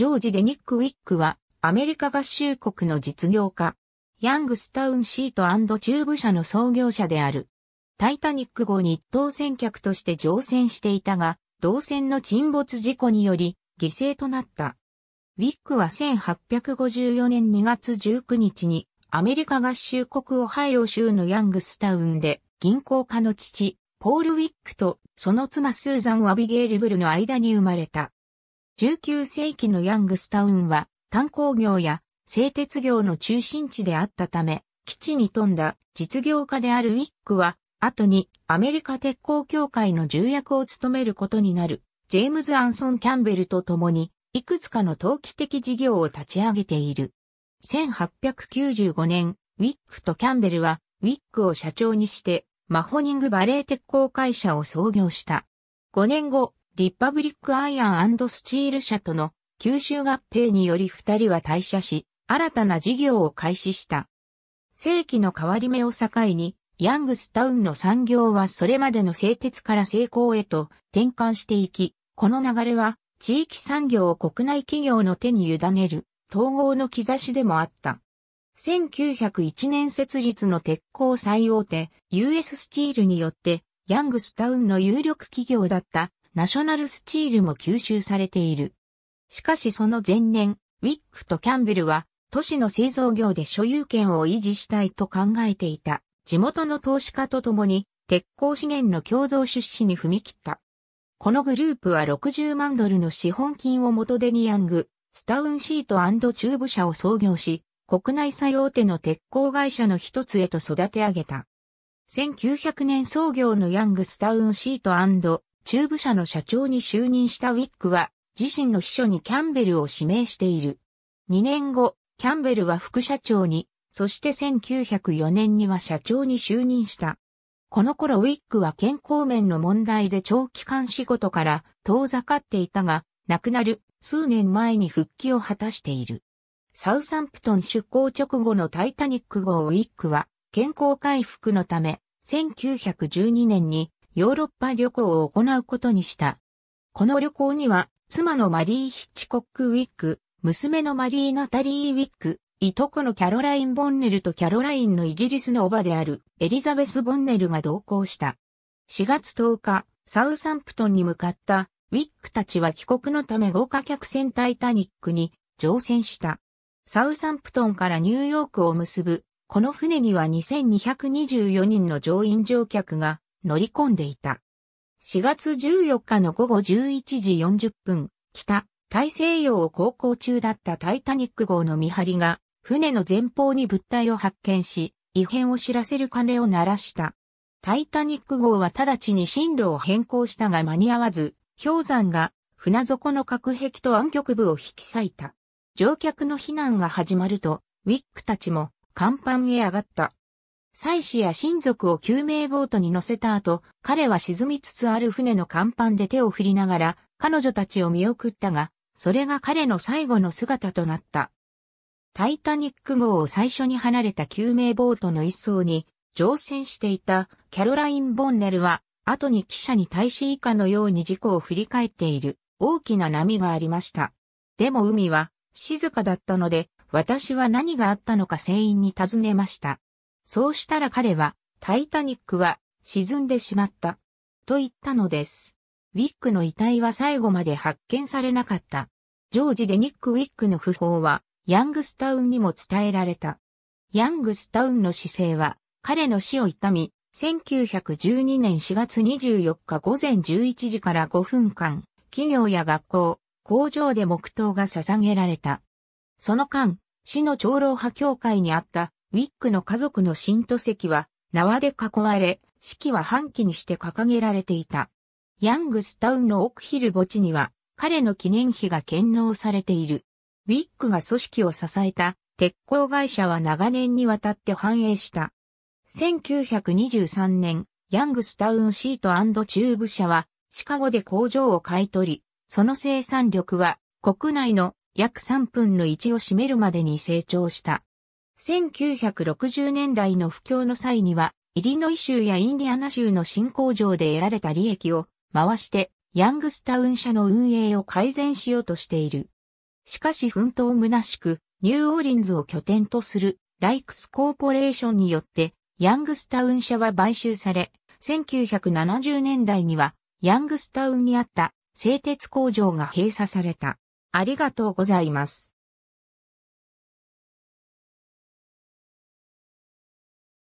ジョージ・デニック・ウィックは、アメリカ合衆国の実業家、ヤングスタウンシート中部社の創業者である。タイタニック号に一等船客として乗船していたが、同船の沈没事故により、犠牲となった。ウィックは1854年2月19日に、アメリカ合衆国オハイオ州のヤングスタウンで、銀行家の父、ポール・ウィックと、その妻スーザン・アビゲール・ブルの間に生まれた。19世紀のヤングスタウンは炭鉱業や製鉄業の中心地であったため、基地に富んだ実業家であるウィックは、後にアメリカ鉄鋼協会の重役を務めることになる、ジェームズ・アンソン・キャンベルと共に、いくつかの投機的事業を立ち上げている。1895年、ウィックとキャンベルは、ウィックを社長にして、マホニングバレー鉄鋼会社を創業した。5年後、リッパブリックアイアンスチール社との吸収合併により二人は退社し、新たな事業を開始した。世紀の変わり目を境に、ヤングスタウンの産業はそれまでの製鉄から成功へと転換していき、この流れは地域産業を国内企業の手に委ねる統合の兆しでもあった。1901年設立の鉄鋼最大手 US スチールによってヤングスタウンの有力企業だったナショナルスチールも吸収されている。しかしその前年、ウィックとキャンベルは都市の製造業で所有権を維持したいと考えていた地元の投資家と共に鉄鋼資源の共同出資に踏み切った。このグループは60万ドルの資本金を元手にヤング、スタウンシートチューブ社を創業し、国内最大手の鉄鋼会社の一つへと育て上げた。1900年創業のヤングスタウンシート中部社の社長に就任したウィックは、自身の秘書にキャンベルを指名している。2年後、キャンベルは副社長に、そして1904年には社長に就任した。この頃ウィックは健康面の問題で長期間仕事から遠ざかっていたが、亡くなる数年前に復帰を果たしている。サウサンプトン出港直後のタイタニック号ウィックは健康回復のため1912年にヨーロッパ旅行を行うことにした。この旅行には、妻のマリー・ヒッチコック・ウィック、娘のマリー・ナタリー・ウィック、いとこのキャロライン・ボンネルとキャロラインのイギリスのおばであるエリザベス・ボンネルが同行した。4月10日、サウサンプトンに向かったウィックたちは帰国のため豪華客船タイタニックに乗船した。サウサンプトンからニューヨークを結ぶ、この船には2224人の乗員乗客が乗り込んでいた。4月14日の午後11時40分、北、大西洋を航行中だったタイタニック号の見張りが、船の前方に物体を発見し、異変を知らせる鐘を鳴らした。タイタニック号は直ちに進路を変更したが間に合わず、氷山が船底の隔壁と暗極部を引き裂いた。乗客の避難が始まると、ウィックたちも甲板へ上がった。妻子や親族を救命ボートに乗せた後、彼は沈みつつある船の甲板で手を振りながら、彼女たちを見送ったが、それが彼の最後の姿となった。タイタニック号を最初に離れた救命ボートの一層に乗船していたキャロライン・ボンネルは、後に記者に対し以下のように事故を振り返っている。大きな波がありました。でも海は静かだったので、私は何があったのか船員に尋ねました。そうしたら彼は、タイタニックは沈んでしまった。と言ったのです。ウィックの遺体は最後まで発見されなかった。ジョージ・デニック・ウィックの訃報は、ヤングスタウンにも伝えられた。ヤングスタウンの姿勢は、彼の死を悼み、1912年4月24日午前11時から5分間、企業や学校、工場で黙祷が捧げられた。その間、市の長老派協会にあったウィックの家族の新都石は縄で囲われ、式は半旗にして掲げられていた。ヤングスタウンの奥ヒル墓地には彼の記念碑が献納されている。ウィックが組織を支えた鉄鋼会社は長年にわたって繁栄した。1923年、ヤングスタウンシートチューブ社はシカゴで工場を買い取り、その生産力は国内の約3分の1を占めるまでに成長した。1960年代の不況の際には、イリノイ州やインディアナ州の新工場で得られた利益を回して、ヤングスタウン社の運営を改善しようとしている。しかし奮闘虚しく、ニューオーリンズを拠点とするライクスコーポレーションによって、ヤングスタウン社は買収され、1970年代には、ヤングスタウンにあった製鉄工場が閉鎖された。ありがとうございます。